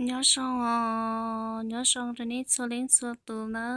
nhớ xong à nhớ xong rồi nít số lên số tù nữa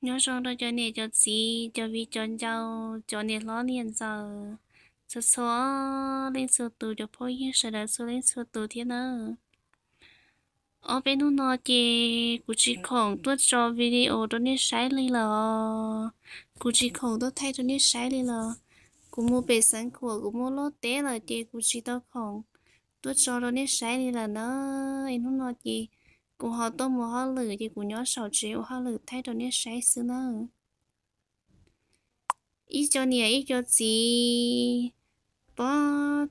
nhớ xong rồi cho nít cho gì cho vi cho nhau cho nít lo liền giờ số số lên số tù cho phôi yên sẽ là số lên số tù thế nữa ở bên nước nào chị cụ chỉ còn tuốt cho video cho nít sai lên là cụ chỉ còn tuốt thay cho nít sai lên là cụ mua bề sáng của cụ mua lót té là chị cụ chỉ tao khổng tôi cho nó đi sáng đi là nó em không nói gì cũng họ tôi mua họ lử thì cũng nhớ sáu triệu họ lử thay đồ đi sáng xứ nó ít cho nè ít cho gì bỏ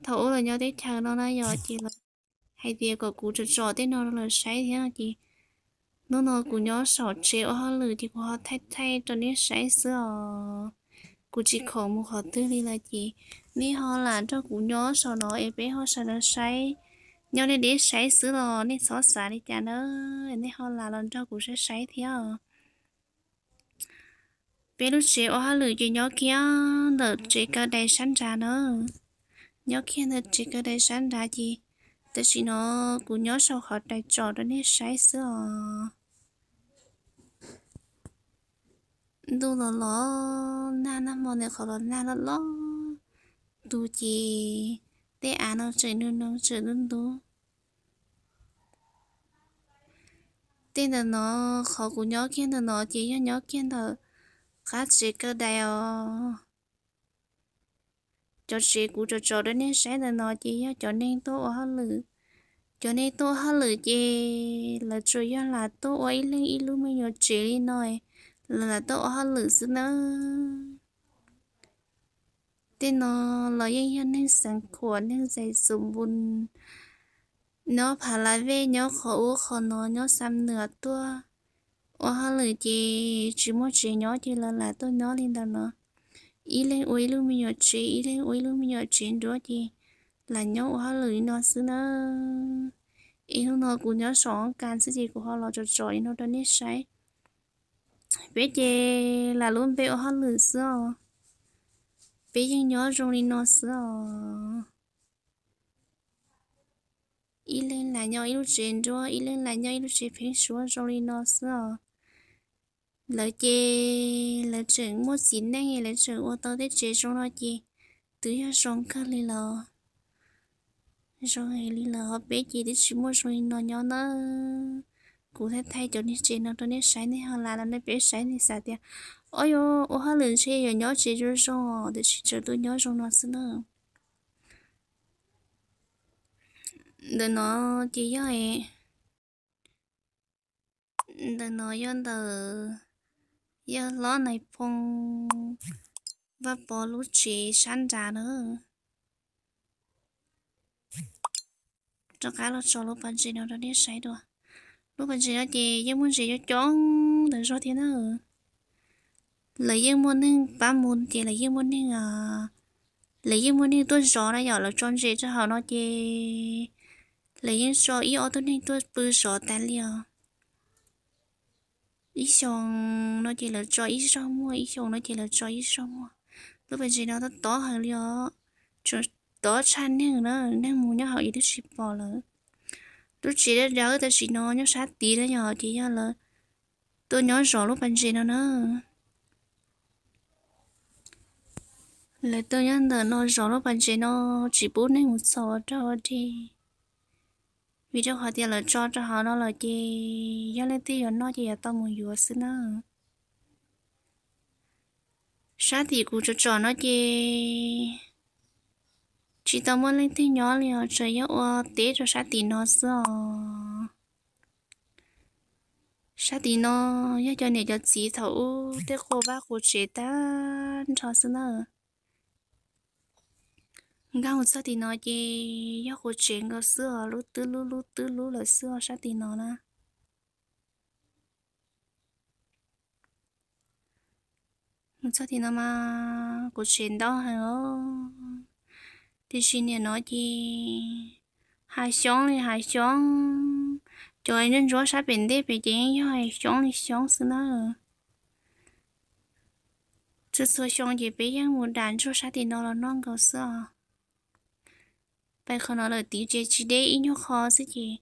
thấu là nhớ tới thằng nó là nhớ gì, là hay việc của cụ cho trò tới nó là sáng thế nào gì, nó nó cũng nhớ sáu triệu họ lử thì họ thay thay cho đi sáng xứ cụ chỉ khổ một họ tư đi là gì ni họ là cho cụ nhớ sau đó em bé họ sẽ được say nhau nên để say xứ lò nên xóa xả đi cha nó nên họ là lần cho cụ sẽ say theo, à. bé lúc chị ở lử chị nhớ kia đợt chị cơ đầy sẵn ra nữa nhớ kia đợt chị cơ đầy sẵn ra gì tự chị nó cụ nhớ sau họ đầy trò đó nên say xứ à đu lò lò na na mò nè khó lò na lò lò đu chì tê à nó chơi nu nó chơi nu đu tê là nó khó của nhỏ kia là nó chỉ cho nhỏ kia là cá chỉ cơ đầy ờ cho chỉ của cho cho đến nên sẽ là nó chỉ cho cho nên tôi ở lử cho nên tôi ở lử chê là chủ yếu là tôi ở ít lên ít luôn mới nhỏ chỉ nói là tổ họ lử sư nó tên nó lo yên yên nên sáng của nên dạy dùng bùn nó phá lá về nó khó u khó nó nó xăm nửa tua ô họ lử chị chỉ một chị nhỏ chị là là tôi nó lên đó nó ý lên ui luôn mình nhỏ chị ý lên ui luôn mình nhỏ chị đó chị là nhau ô họ lử nó sư nó ý nó cũng nhớ sống, can sư gì của họ lo cho trời nó đó nít say bé chê là luôn bé ở hát lử sơ bé chê nhớ rong đi nó sơ ý lên là nhau yêu chuyện cho ý lên là nhau yêu chuyện phía xuống rong đi nó sơ lỡ chê lỡ chuyện mua xịn đang nghe lỡ chuyện ô tô tết chê trong nó chê tự nhiên rong cả lì lờ rong hay lì lờ bé chê tết chỉ mua rong đi nó nhau nữa cụ thể thay cho nên chuyện nó cho nên sáng thì họ là nó biết sáng thì sao tiền ôi yo ô họ lần trước giờ nhớ chỉ cho xong để chỉ cho tôi nhớ xong nó xin nữa để nó chỉ cho em để nó yên từ yên lo này phong và bỏ lũ chỉ sáng ra nữa cho cái là cho lũ bắn gì nó cho nên sáng được lúc còn gì đó chị nhưng muốn gì đó chọn từ sau thì nó lấy nhưng muốn nên ba muốn thì lấy nhưng muốn nên à lấy muốn nên tôi gió này nhỏ là chọn gì cho họ nó chị lấy nhưng gió ý ở tôi nên tôi bự gió tan liền ý xong nó chỉ là cho ý xong mua ý xong nó chỉ là cho ý xong mua lúc bây giờ nó to hơn rồi, cho to chăn nên nó nên muốn nhau họ ý được ship bỏ rồi lúc chị đã đỡ ta chị nó nhớ sát tí đó nhỏ chị nhớ là tôi nhớ rõ lúc bạn chị nó nữa lại tôi nhớ là nó rõ lúc bạn chị nó chỉ bố nên một sò cho chị vì cho họ tiền là cho cho họ nó là chị nhớ lên tí rồi nó chị tao muốn vừa xin nữa sát thì cũng cho cho nó chị chỉ tao muốn lên thế nhỏ liền trời yếu ờ, tế cho sát tiền nó sợ sát tiền nó yếu cho này cho chị thấu để cô ba cô chế ta cho xin nữa ngang một sát tiền nó chứ yếu cô chế ngó sữa lú tứ lú lú tứ lú là sữa sát tiền nó na một sát tiền nó mà cô chế đó hay không thì xin nhà nói chi hai xong thì hai xong, trời nên rõ sát biển tiếp bị tiếng cho hai xong thì xong xứ nó chứ sơ sống gì bây giờ muốn đàn cho sát thì nó là non cầu sơ bây giờ nó là tí chế chỉ để ý nhau khó chứ gì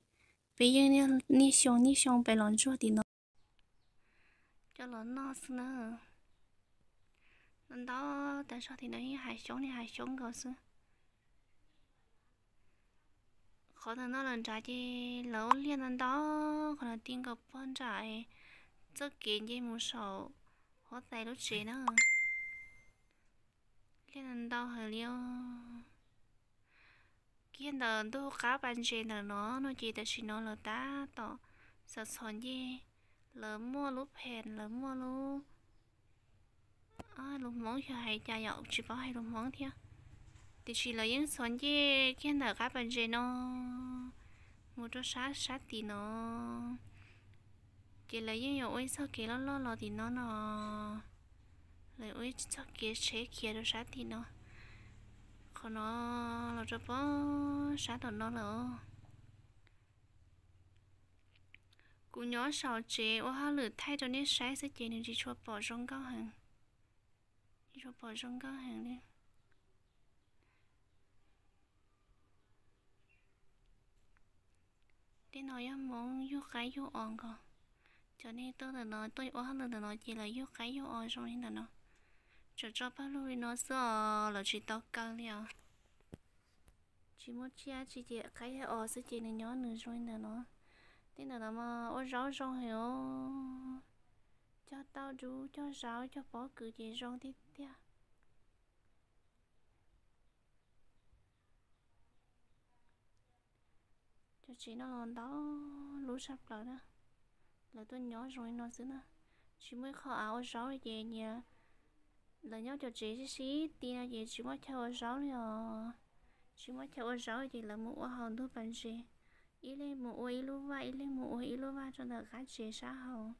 bây giờ nè nè sống nè sống bây lần cho thì nó cho nó nó xứ nó nên đó tại sao thì nó hai xong thì hai xong cầu sơ khó thằng nó lần trái chứ lỗ liên lần đó còn là tin gặp bọn trái cho kiến chứ muốn số, khó tay lúc chế nữa liên thằng đó hơi liêu kia nó đu cá bàn chế nó nó nó chỉ để chỉ nó là ta tỏ sợ sòn chứ lỡ mua lúc hẹn lỡ mua lúc à lúc món cho hay cha dậu chỉ bảo hay lúc món thiệt thì chỉ là những số gì kia nào các bạn chơi nó một chút sát sát thì nó chỉ là những yếu ôi sao kia nó lo lo thì nó nó lại ôi sao khi chế kia nó sát thì nó còn nó là cho bó sát thì nó nữa cú nhỏ sau chế ô ha lử thay cho nên sáng sẽ chế nên chỉ cho bỏ rong cao hàng chỉ cho bỏ rong cao hàng đi để nói muốn yêu cái yêu ổn cơ cho nên tôi là nói tôi ở hơn là nói chỉ là yêu cái yêu ổn rồi nên là nó cho cho bao lâu nó sợ là chỉ tao cao liao à. chỉ muốn chia chỉ chỉ cái ở sự chỉ này nhỏ nữa rồi nên nó nên là mà ở rau rong hiểu cho tao chú cho rau cho bỏ cử chỉ rong tiếp theo chỉ nó lon đó lú sắp lỡ đó là tôi nhỏ rồi nó xứ nữa chỉ mới khó áo gió về nhà là nhớ cho chị xí xí tiền gì chỉ mới theo gió rồi chỉ mới theo gió thì là mua hồng thu bằng gì ý lên mũ ý lu va ý lên mũ ý lu va cho nó khá chị xã hậu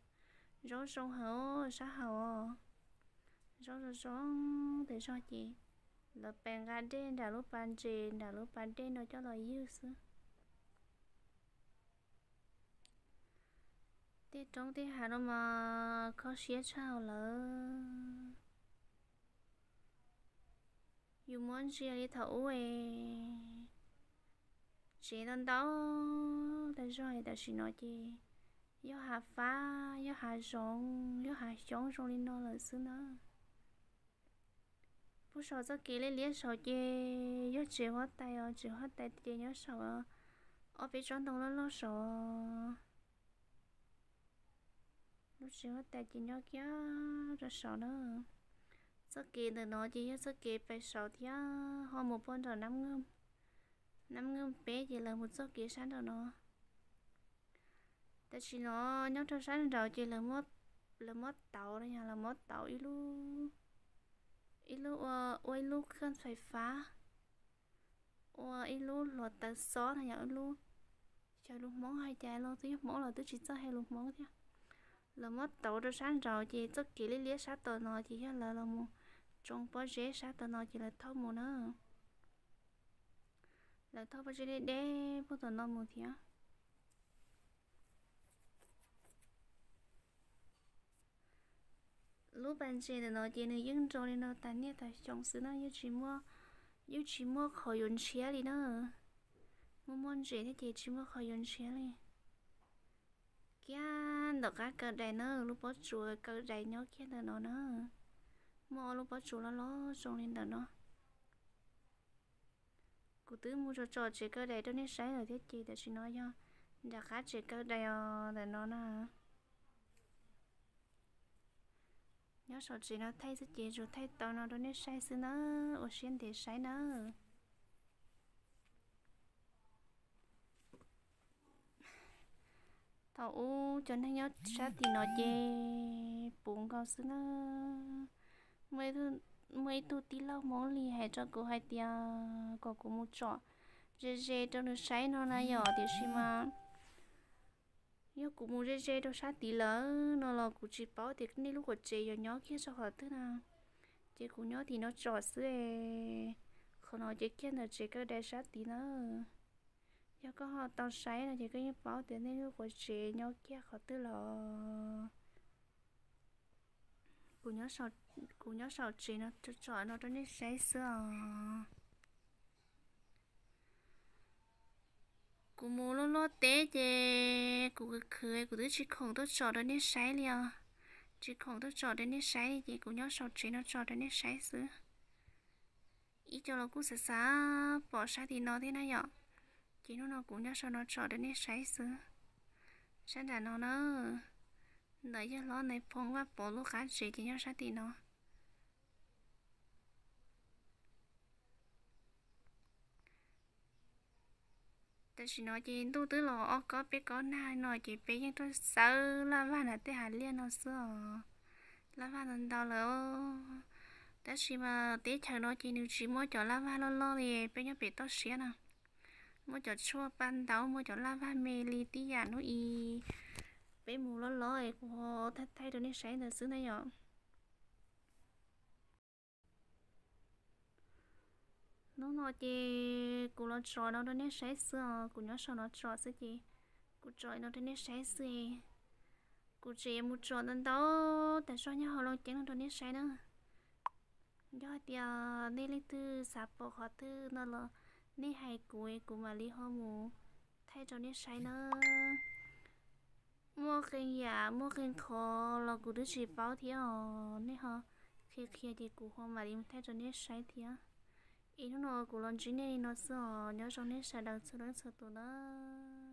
gió sông hậu xã hậu gió rõ rõ thì sao chị là bèn gà đen đã lúc bàn chị đã lúc bàn đen nó cho nó yêu xứ thì trong thì hà nó mà có xía sao lỡ dù muốn xía đi thấu về chỉ đơn đâu tại rồi tại chỉ nói gì do hà phá do hà rộng do hà sống rồi nên nó là xứ nữa bố sợ cho kỹ lấy lý sợ chê do chịu hết tay ở chịu hết tay thì nhớ sợ ở phía trong đồng nó lo sợ lúc xưa ta chỉ nhớ uh, kia rất sợ nữa sợ kì từ nó chỉ sợ kì phải sợ thì họ uh, một bọn rồi năm ngâm năm ngâm bé chỉ là một số kì sáng rồi nó ta chỉ nó nhớ trong sáng rồi chỉ là một là một tàu đấy nhà là một tàu ít lu ít lu ờ, ôi lu không phải phá ôi ít lu lọt tàu xó này nhà ít lu chơi luôn món hai chai luôn thứ nhất món là thứ chỉ cho hai luôn món thôi là mất tàu được sáng rồi chị tất kỳ lý lý sát tờ nó chị hiện là là một trong bó rễ sát tờ nó chị là thâu mù nữa là thâu bó rễ để bó tờ nó một thì á lúc bạn chị là nó chị này dưng rồi nên nó tán nhé tại trong xứ nó như chỉ mua như chỉ mua khỏi yến chia đi nữa mua món rễ thì chị chỉ mua khỏi yến chia đi kian đó các cơ đây nữa lúc bó chuột cơ đây nhớ kia đó nó nữa mò lúc bó chùa nó nó xong lên đó nó cụ tứ mua cho trò chỉ cơ đây đó nên sáng rồi thế chị để chị nói cho đã khá chỉ cơ ờ, đây để nó nè nhớ sợ chị nó thay sự chị rồi thay tao nó đó nên sáng xưa nó ở xuyên thì sáng nữa tao u cho nên nhớ sát thì nó chê bụng cao xưa nó mấy thứ mấy tu tí lâu món li hay cho cô hai tia có cô mua trọ dê dê cho nó sấy nó là nhỏ thì xí mà nhớ cũng mua dê dê cho sát tí lỡ nó là cũng chỉ bảo thì cái lúc của chị nhỏ nhỏ kia cho họ tức nào chị cũng nhỏ thì nó trọ xưa không nói chị kia là chị cái để sát tí nữa có họ tao say là chỉ có những bảo tiền nên của chị nhau kia họ tư là của nhớ sọ của nhớ sọ chị nó cho chọn nó cho nên say sữa của mồ lô lô té chè của cái khơi của đứa chị khổng tôi chọn đó nên say liền chị khổng tôi chọn đến nên say thì chị của nhớ sọ chị nó chọn đến nên say sữa ý cho nó cũng sẽ xá bỏ sai thì nó thế này nhở chỉ nó nó cũng nhớ sao nó trọ đến nét sấy xứ sáng đàn nó nó đợi cho nó này phong qua bỏ lúc cá chỉ chỉ nhớ sao thì nó tại vì nó chỉ tu tứ lò ó có biết có nai nó chỉ biết những thứ sợ là van là tới hà liên nó xưa là van lần đầu là tại vì mà tới chờ nó chỉ nếu chỉ mua cho là van lo lo thì bé nhớ bé to xía nào mua cho chua ban đầu mua cho lava mê li tí à nó y bé mù lo lo ấy cô thay thay đồ nên sáng được xứ này rồi nó ờ, nó chị cô nó trò nó đó nên sáng xưa cô nhớ sao nó trò xứ chị cô trò nó đó nên sáng xưa cô chị em một trò nên đó tại sao nhớ họ lo chén nó đó nên sáng nữa do thì đi lấy từ sạp bỏ họ từ nó là 你还鬼，鬼嘛里好木？太早你睡呢？摸根呀，摸根口，老鬼都是宝天哦。你好，黑黑的鬼慌嘛里太早你睡贴啊！伊喏个鬼乱煮，你哩喏死哦！鸟着你晒到出来吃多了。